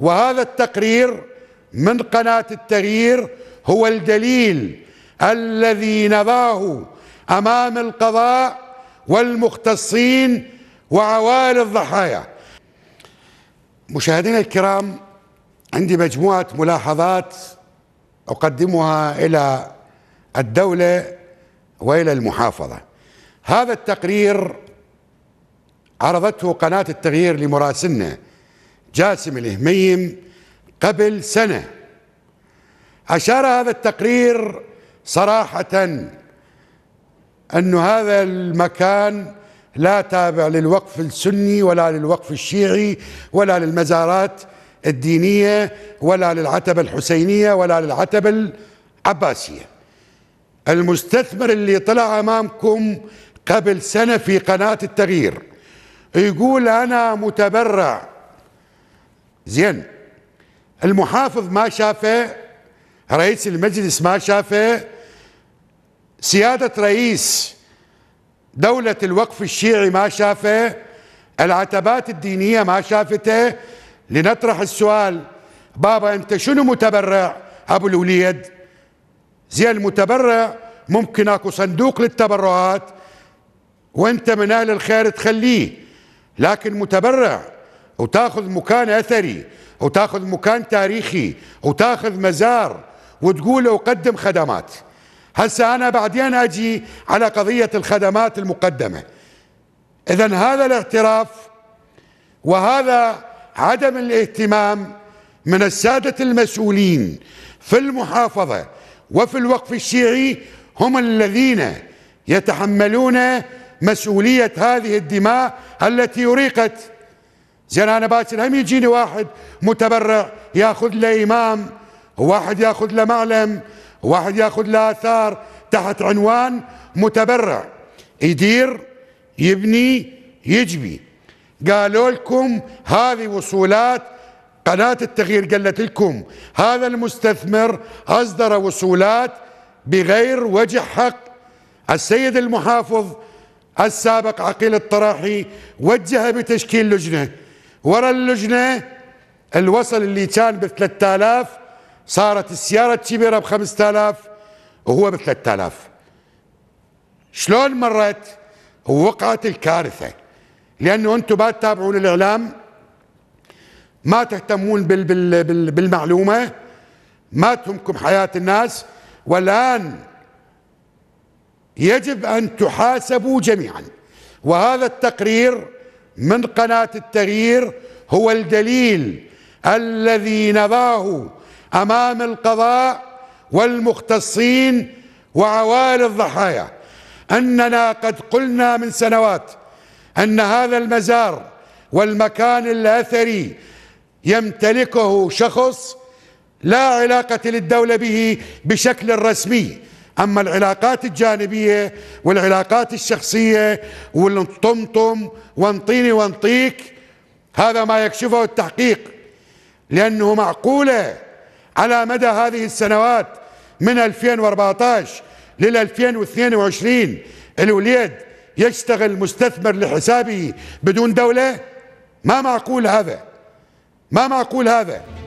وهذا التقرير من قناة التغيير هو الدليل الذي نضاه أمام القضاء والمختصين وعوائل الضحايا مشاهدينا الكرام عندي مجموعة ملاحظات أقدمها إلى الدولة وإلى المحافظة هذا التقرير عرضته قناة التغيير لمراسلنا جاسم الهميم قبل سنة أشار هذا التقرير صراحة أن هذا المكان لا تابع للوقف السني ولا للوقف الشيعي ولا للمزارات الدينية ولا للعتبة الحسينية ولا للعتبة العباسية المستثمر اللي طلع أمامكم قبل سنة في قناة التغيير يقول أنا متبرع زين المحافظ ما شافه رئيس المجلس ما شافه سيادة رئيس دولة الوقف الشيعي ما شافه العتبات الدينية ما شافته لنطرح السؤال بابا أنت شنو متبرع أبو الوليد زين المتبرع ممكن أكو صندوق للتبرعات وأنت من أهل الخير تخليه لكن متبرع وتاخذ مكان اثري وتاخذ مكان تاريخي وتاخذ مزار وتقول له قدم خدمات هسه انا بعدين اجي على قضيه الخدمات المقدمه اذا هذا الاعتراف وهذا عدم الاهتمام من الساده المسؤولين في المحافظه وفي الوقف الشيعي هم الذين يتحملون مسؤوليه هذه الدماء التي أريقت زين انا باكر هم يجيني واحد متبرع ياخذ له امام واحد ياخذ له معلم واحد ياخذ له اثار تحت عنوان متبرع يدير يبني يجبي قالوا لكم هذه وصولات قناة التغيير قالت لكم هذا المستثمر أصدر وصولات بغير وجه حق السيد المحافظ السابق عقيل الطراحي وجه بتشكيل لجنه ورا اللجنة الوصل اللي كان ب 3000 صارت السيارة الكبيرة ب 5000 وهو ب 3000 شلون مرت ووقعت الكارثة لأنه أنتم ما تتابعون الإعلام ما تهتمون بال بال بال بالمعلومة ما تهمكم حياة الناس والآن يجب أن تحاسبوا جميعا وهذا التقرير من قناة التغيير هو الدليل الذي نضاه أمام القضاء والمختصين وعوائل الضحايا أننا قد قلنا من سنوات أن هذا المزار والمكان الأثري يمتلكه شخص لا علاقة للدولة به بشكل رسمي أما العلاقات الجانبية والعلاقات الشخصية والطمطم وانطيني وانطيك هذا ما يكشفه التحقيق لأنه معقولة على مدى هذه السنوات من 2014 لل 2022 الوليد يشتغل مستثمر لحسابه بدون دولة ما معقول هذا ما معقول هذا